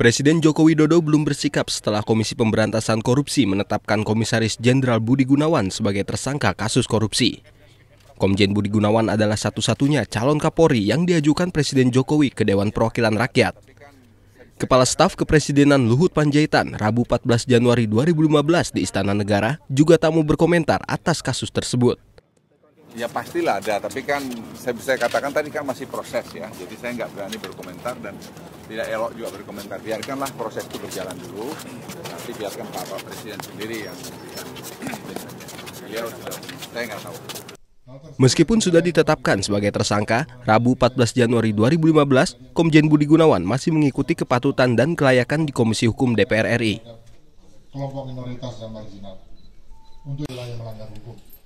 Presiden Joko Widodo belum bersikap setelah Komisi Pemberantasan Korupsi menetapkan Komisaris Jenderal Budi Gunawan sebagai tersangka kasus korupsi. Komjen Budi Gunawan adalah satu-satunya calon Kapolri yang diajukan Presiden Jokowi ke Dewan Perwakilan Rakyat. Kepala Staf Kepresidenan Luhut Panjaitan Rabu 14 Januari 2015 di Istana Negara juga tak mau berkomentar atas kasus tersebut. Ya pastilah ada, tapi kan saya bisa katakan tadi kan masih proses ya, jadi saya nggak berani berkomentar dan tidak elok juga berkomentar. Biarkanlah proses itu berjalan dulu. Nanti biarkan Pak Presiden sendiri yang beliau sudah saya nggak tahu. Meskipun sudah ditetapkan sebagai tersangka, Rabu 14 Januari 2015, Komjen Budi Gunawan masih mengikuti kepatutan dan kelayakan di Komisi Hukum DPR RI. Kelompok minoritas dan marginal untuk wilayah melanggar hukum.